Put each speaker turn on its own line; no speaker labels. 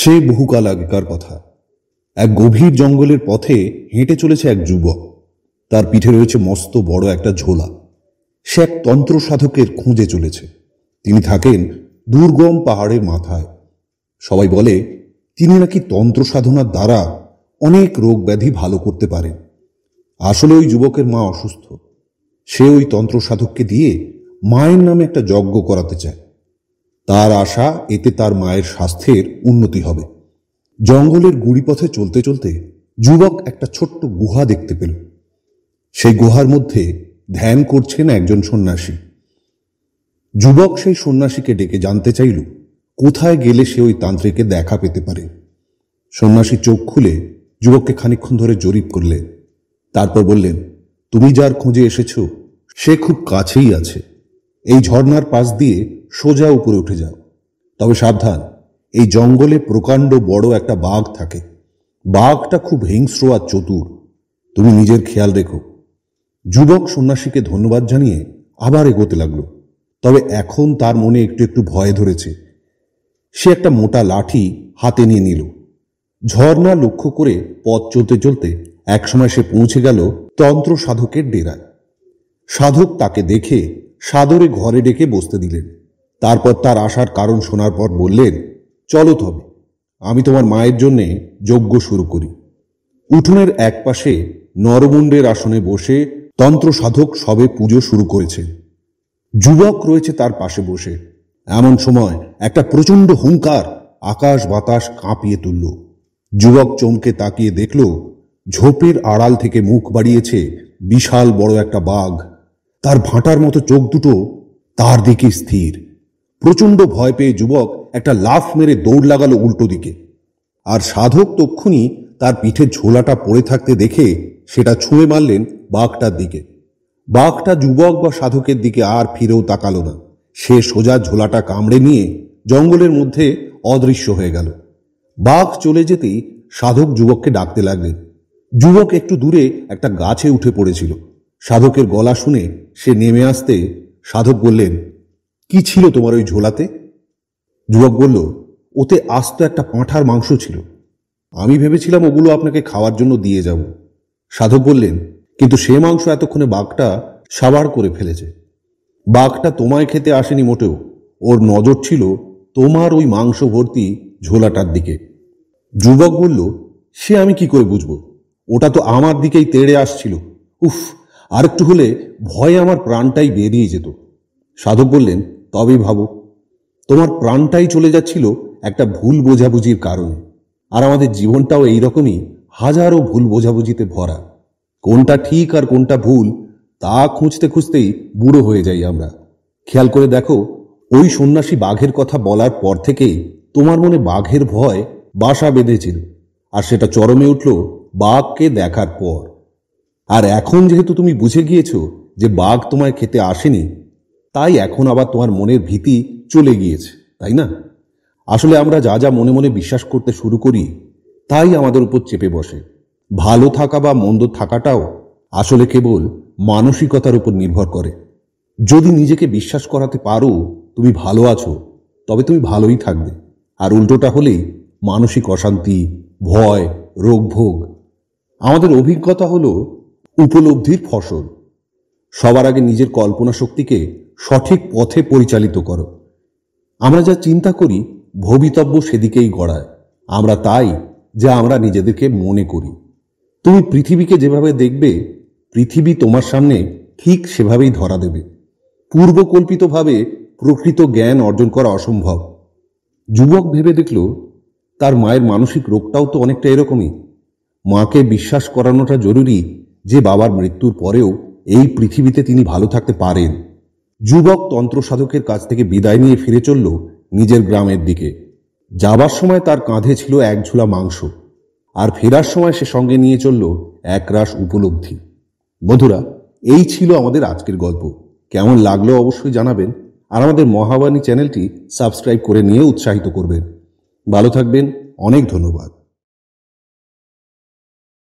সে বহুকাল আগেকার কথা এক গভীর জঙ্গলের পথে হেঁটে চলেছে এক যুবক তার পিঠে রয়েছে মস্ত বড় একটা ঝোলা সে এক তন্ত্র সাধকের খুঁজে চলেছে তিনি থাকেন দুর্গম পাহাড়ের মাথায় সবাই বলে তিনি নাকি তন্ত্র সাধনার দ্বারা অনেক রোগ ব্যাধি ভালো করতে পারেন আসলে ওই যুবকের মা অসুস্থ সে ওই তন্ত্র সাধককে দিয়ে মায়ের নামে একটা যজ্ঞ করাতে চায় তার আশা এতে তার মায়ের স্বাস্থ্যের উন্নতি হবে জঙ্গলের গুড়িপথে চলতে চলতে যুবক একটা ছোট্ট গুহা দেখতে পেল সেই গুহার মধ্যে ধ্যান করছেন একজন সন্ন্যাসী যুবক সেই সন্ন্যাসীকে ডেকে জানতে চাইল কোথায় গেলে সে ওই তান্ত্রিকে দেখা পেতে পারে সন্ন্যাসী চোখ খুলে যুবককে খানিক্ষণ ধরে জরিপ করলেন তারপর বললেন তুমি যার খুঁজে এসেছ সে খুব কাছেই আছে এই ঝর্নার পাশ দিয়ে সোজা উপরে উঠে যাও তবে সাবধান এই জঙ্গলে প্রকাণ্ড বড় একটা বাঘ থাকে বাঘটা খুব হিংস্র আর চতুর তুমি নিজের খেয়াল রেখো যুবক সন্ন্যাসীকে ধন্যবাদ জানিয়ে আবার এগোতে লাগলো তবে এখন তার মনে একটু একটু ভয় ধরেছে সে একটা মোটা লাঠি হাতে নিয়ে নিল ঝর্ণা লক্ষ্য করে পথ চলতে চলতে একসময় সে পৌঁছে গেল তন্ত্র সাধকের ডেরায় সাধক তাকে দেখে সাদরে ঘরে ডেকে বসতে দিলেন তারপর তার আসার কারণ শোনার পর বললেন চলো তবে আমি তোমার মায়ের জন্যে যজ্ঞ শুরু করি উঠোনের এক পাশে নরমুণ্ডের আসনে বসে তন্ত্র সাধক সবে পুজো শুরু করেছেন যুবক রয়েছে তার পাশে বসে এমন সময় একটা প্রচণ্ড হুঙ্কার আকাশ বাতাস কাঁপিয়ে তুলল যুবক চমকে তাকিয়ে দেখল ঝোপের আড়াল থেকে মুখ বাড়িয়েছে বিশাল বড় একটা বাঘ তার ভাঁটার মতো চোখ দুটো তার দিকে স্থির প্রচণ্ড ভয় পেয়ে যুবক একটা লাফ মেরে দৌড় লাগালো উল্টো দিকে আর সাধক তক্ষুনি তার পিঠে ঝোলাটা পড়ে থাকতে দেখে সেটা ছুঁড়ে মারলেন বাঘটার দিকে বাঘটা যুবক বা সাধকের দিকে আর ফিরেও তাকালো না সে সোজা ঝোলাটা কামড়ে নিয়ে জঙ্গলের মধ্যে অদৃশ্য হয়ে গেল বাঘ চলে যেতেই সাধক যুবককে ডাকতে লাগলেন যুবক একটু দূরে একটা গাছে উঠে পড়েছিল সাধকের গলা শুনে সে নেমে আসতে সাধক বললেন কি ছিল তোমার ওই ঝোলাতে যুবক বলল ওতে আস্ত একটা পাঁঠার মাংস ছিল আমি ভেবেছিলাম ওগুলো আপনাকে খাওয়ার জন্য দিয়ে যাব সাধক বললেন কিন্তু সে মাংস এতক্ষণে বাঘটা সাবার করে ফেলেছে বাঘটা তোমায় খেতে আসেনি মোটেও ওর নজর ছিল তোমার ওই মাংস ভর্তি ঝোলাটার দিকে যুবক বলল সে আমি কি করে বুঝব ওটা তো আমার দিকেই তেড়ে আসছিল উফ আরেকটু হলে ভয়ে আমার প্রাণটাই বেরিয়ে যেত সাধক বললেন তবে ভাবো তোমার প্রাণটাই চলে যাচ্ছিল একটা ভুল বোঝাবুঝির কারণে আর আমাদের জীবনটাও এই রকমই হাজারো ভুল বোঝাবুঝিতে ভরা কোনটা ঠিক আর কোনটা ভুল তা খুঁজতে খুঁজতেই বুড়ো হয়ে যাই আমরা খেয়াল করে দেখো ওই সন্ন্যাসী বাঘের কথা বলার পর থেকেই তোমার মনে বাঘের ভয় বাসা বেঁধেছিল আর সেটা চরমে উঠল বাঘকে দেখার পর আর এখন যেহেতু তুমি বুঝে গিয়েছো যে বাঘ তোমায় খেতে আসেনি তাই এখন আবার তোমার মনের ভীতি চলে গিয়েছে তাই না আসলে আমরা যা যা মনে মনে বিশ্বাস করতে শুরু করি তাই আমাদের উপর চেপে বসে ভালো থাকা বা মন্দ থাকাটাও আসলে কেবল মানসিকতার উপর নির্ভর করে যদি নিজেকে বিশ্বাস করাতে পারো তুমি ভালো আছো তবে তুমি ভালোই থাকবে আর উল্টোটা হলেই মানসিক অশান্তি ভয় রোগভোগ আমাদের অভিজ্ঞতা হলো উপলব্ধির ফসল সবার আগে নিজের কল্পনা শক্তিকে সঠিক পথে পরিচালিত করো আমরা যা চিন্তা করি ভবিতব্য সেদিকেই গড়ায় আমরা তাই যা আমরা নিজেদেরকে মনে করি তুমি পৃথিবীকে যেভাবে দেখবে পৃথিবী তোমার সামনে ঠিক সেভাবেই ধরা দেবে পূর্বকল্পিতভাবে প্রকৃত জ্ঞান অর্জন করা অসম্ভব যুবক ভেবে দেখল তার মায়ের মানসিক রোগটাও তো অনেকটা এরকমই মাকে বিশ্বাস করানোটা জরুরি যে বাবার মৃত্যুর পরেও এই পৃথিবীতে তিনি ভালো থাকতে পারেন যুবক তন্ত্র সাধকের কাছ থেকে বিদায় নিয়ে ফিরে চলল নিজের গ্রামের দিকে যাবার সময় তার কাঁধে ছিল এক ঝুলা মাংস আর ফেরার সময় সে সঙ্গে নিয়ে চলল একরাশ উপলব্ধি বন্ধুরা এই ছিল আমাদের আজকের গল্প কেমন লাগলো অবশ্যই জানাবেন আর আমাদের মহাবাণী চ্যানেলটি সাবস্ক্রাইব করে নিয়ে উৎসাহিত করবেন ভালো থাকবেন অনেক ধন্যবাদ